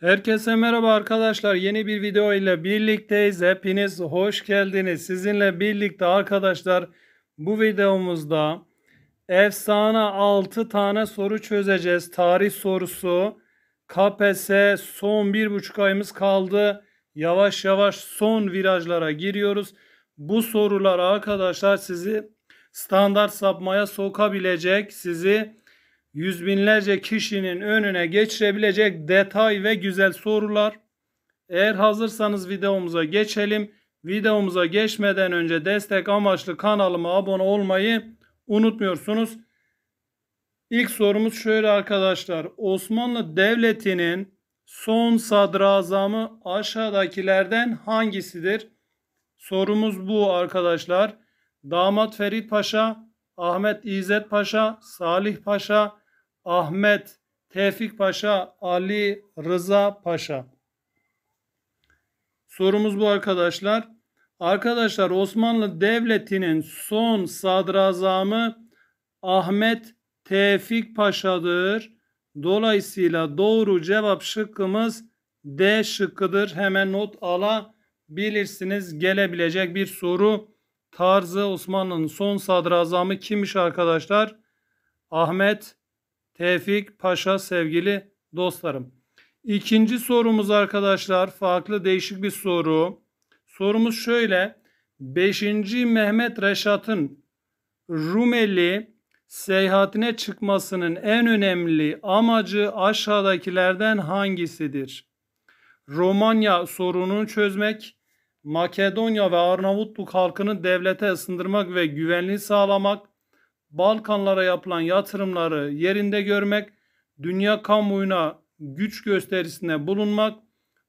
Herkese merhaba arkadaşlar. Yeni bir video ile birlikteyiz. Hepiniz hoş geldiniz. Sizinle birlikte arkadaşlar bu videomuzda efsane 6 tane soru çözeceğiz. Tarih sorusu, KPSS son 1,5 ayımız kaldı. Yavaş yavaş son virajlara giriyoruz. Bu sorular arkadaşlar sizi standart sapmaya sokabilecek, sizi yüz binlerce kişinin önüne geçirebilecek detay ve güzel sorular. Eğer hazırsanız videomuza geçelim. Videomuza geçmeden önce destek amaçlı kanalıma abone olmayı unutmuyorsunuz. İlk sorumuz şöyle arkadaşlar. Osmanlı Devleti'nin son sadrazamı aşağıdakilerden hangisidir? Sorumuz bu arkadaşlar. Damat Ferit Paşa, Ahmet İzzet Paşa, Salih Paşa, Ahmet, Tevfik Paşa, Ali Rıza Paşa. Sorumuz bu arkadaşlar. Arkadaşlar Osmanlı Devleti'nin son sadrazamı Ahmet Tevfik Paşa'dır. Dolayısıyla doğru cevap şıkkımız D şıkkıdır. Hemen not alabilirsiniz. Gelebilecek bir soru tarzı Osmanlı'nın son sadrazamı kimmiş arkadaşlar? Ahmet Tevfik Paşa sevgili dostlarım. İkinci sorumuz arkadaşlar farklı değişik bir soru. Sorumuz şöyle. 5. Mehmet Reşat'ın Rumeli seyahatine çıkmasının en önemli amacı aşağıdakilerden hangisidir? Romanya sorununu çözmek, Makedonya ve Arnavutluk halkını devlete ısındırmak ve güvenliği sağlamak, Balkanlara yapılan yatırımları yerinde görmek, dünya kamuoyuna güç gösterisine bulunmak,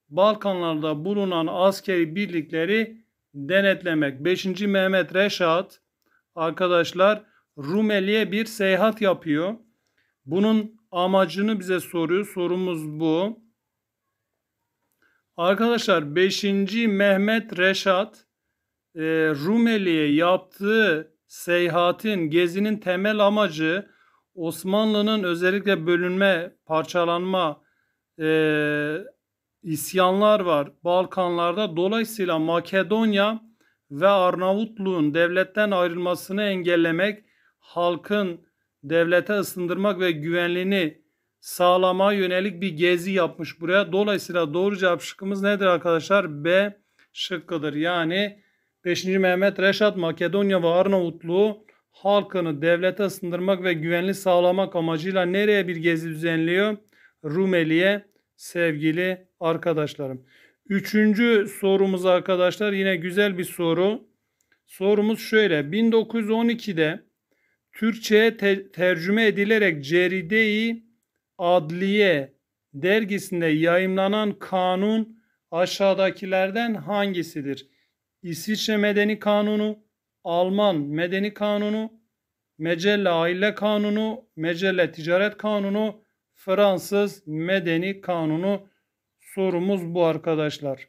Balkanlarda bulunan askeri birlikleri denetlemek. 5. Mehmet Reşat arkadaşlar Rumeli'ye bir seyahat yapıyor. Bunun amacını bize soruyor. Sorumuz bu. Arkadaşlar 5. Mehmet Reşat e, Rumeli'ye yaptığı seyahatin, gezinin temel amacı Osmanlı'nın özellikle bölünme, parçalanma, e, isyanlar var Balkanlarda. Dolayısıyla Makedonya ve Arnavutluğun devletten ayrılmasını engellemek, halkın devlete ısındırmak ve güvenliğini sağlamaya yönelik bir gezi yapmış buraya. Dolayısıyla doğru cevap şıkkımız nedir arkadaşlar? B şıkkıdır. Yani 5. Mehmet Reşat Makedonya ve Arnavutluğu halkını devlete sındırmak ve güvenli sağlamak amacıyla nereye bir gezi düzenliyor? Rumeli'ye sevgili arkadaşlarım. Üçüncü sorumuz arkadaşlar yine güzel bir soru. Sorumuz şöyle 1912'de Türkçe'ye te- tercüme edilerek Ceride-i Adliye dergisinde yayımlanan kanun aşağıdakilerden hangisidir? İsviçre Medeni Kanunu, Alman Medeni Kanunu, Mecelle Aile Kanunu, Mecelle Ticaret Kanunu, Fransız Medeni Kanunu sorumuz bu arkadaşlar.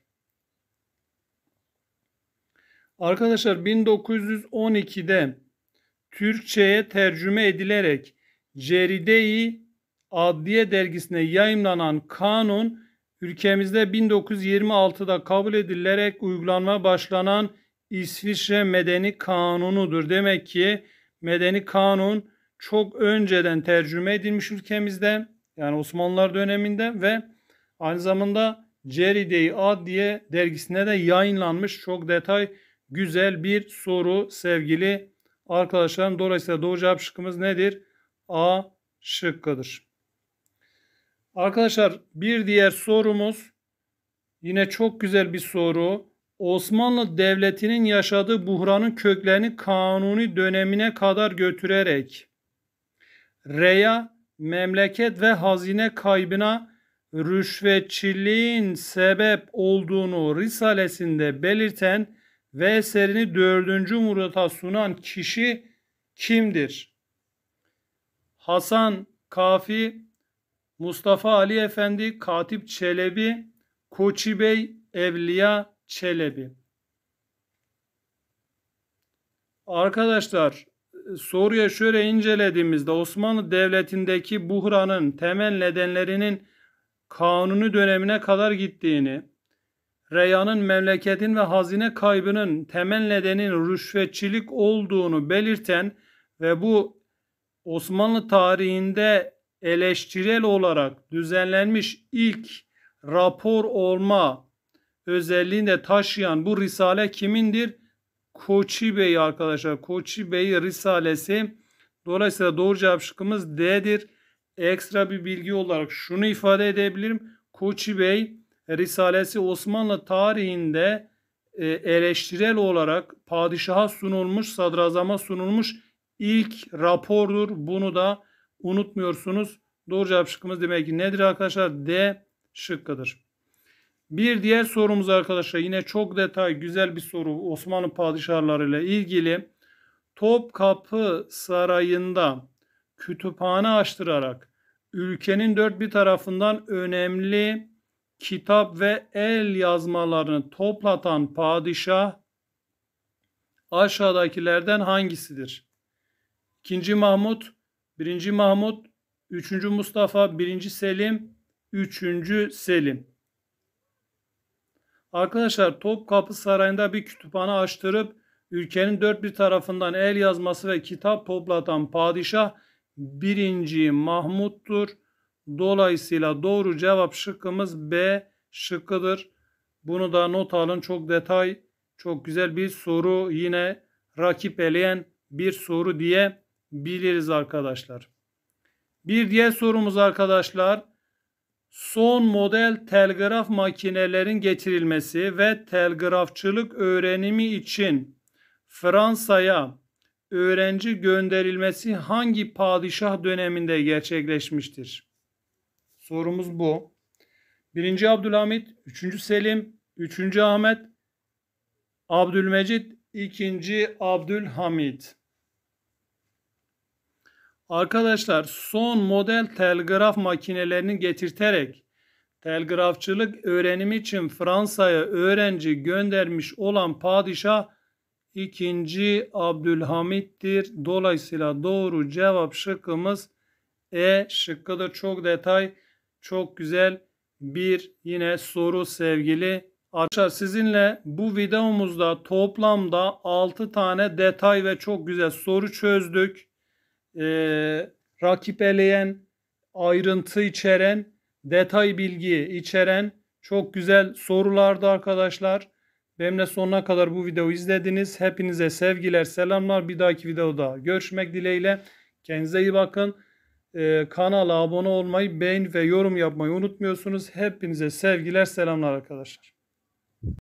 Arkadaşlar 1912'de Türkçe'ye tercüme edilerek Ceride-i Adliye dergisine yayımlanan kanun Ülkemizde 1926'da kabul edilerek uygulanma başlanan İsviçre Medeni Kanunu'dur. Demek ki Medeni Kanun çok önceden tercüme edilmiş ülkemizde yani Osmanlılar döneminde ve aynı zamanda Ceride-i Adliye dergisine de yayınlanmış çok detay güzel bir soru sevgili arkadaşlarım. Dolayısıyla doğru cevap şıkkımız nedir? A şıkkıdır. Arkadaşlar bir diğer sorumuz yine çok güzel bir soru. Osmanlı Devleti'nin yaşadığı buhranın köklerini kanuni dönemine kadar götürerek reya, memleket ve hazine kaybına rüşvetçiliğin sebep olduğunu risalesinde belirten ve eserini 4. Murat'a sunan kişi kimdir? Hasan Kafi Mustafa Ali Efendi, Katip Çelebi, Koçi Bey, Evliya Çelebi. Arkadaşlar soruya şöyle incelediğimizde Osmanlı Devleti'ndeki buhranın temel nedenlerinin Kanuni dönemine kadar gittiğini, Reya'nın memleketin ve hazine kaybının temel nedenin rüşvetçilik olduğunu belirten ve bu Osmanlı tarihinde eleştirel olarak düzenlenmiş ilk rapor olma özelliğinde taşıyan bu risale kimindir? Koçi Bey arkadaşlar. Koçi Bey Risalesi. Dolayısıyla doğru cevap şıkkımız D'dir. Ekstra bir bilgi olarak şunu ifade edebilirim. Koçi Bey Risalesi Osmanlı tarihinde e, eleştirel olarak padişaha sunulmuş, sadrazama sunulmuş ilk rapordur. Bunu da unutmuyorsunuz. Doğru cevap şıkkımız demek ki nedir arkadaşlar? D şıkkıdır. Bir diğer sorumuz arkadaşlar yine çok detay güzel bir soru Osmanlı padişahları ile ilgili. Topkapı Sarayı'nda kütüphane açtırarak ülkenin dört bir tarafından önemli kitap ve el yazmalarını toplatan padişah aşağıdakilerden hangisidir? 2. Mahmut 1. Mahmut, 3. Mustafa, 1. Selim, 3. Selim. Arkadaşlar Topkapı Sarayı'nda bir kütüphane açtırıp ülkenin dört bir tarafından el yazması ve kitap toplatan padişah 1. Mahmut'tur. Dolayısıyla doğru cevap şıkkımız B şıkkıdır. Bunu da not alın. Çok detay, çok güzel bir soru. Yine rakip eleyen bir soru diye biliriz arkadaşlar. Bir diğer sorumuz arkadaşlar son model telgraf makinelerin getirilmesi ve telgrafçılık öğrenimi için Fransa'ya öğrenci gönderilmesi hangi padişah döneminde gerçekleşmiştir? Sorumuz bu. 1. Abdülhamit, 3. Selim, 3. Ahmet, Abdülmecit, 2. Abdülhamit. Arkadaşlar son model telgraf makinelerini getirterek telgrafçılık öğrenimi için Fransa'ya öğrenci göndermiş olan padişah 2. Abdülhamit'tir. Dolayısıyla doğru cevap şıkkımız E şıkkıdır. Çok detay, çok güzel bir yine soru sevgili Arkadaşlar sizinle bu videomuzda toplamda 6 tane detay ve çok güzel soru çözdük e, rakip ayrıntı içeren, detay bilgi içeren çok güzel sorulardı arkadaşlar. Benimle sonuna kadar bu videoyu izlediniz. Hepinize sevgiler, selamlar. Bir dahaki videoda görüşmek dileğiyle. Kendinize iyi bakın. Ee, kanala abone olmayı, beğen ve yorum yapmayı unutmuyorsunuz. Hepinize sevgiler, selamlar arkadaşlar.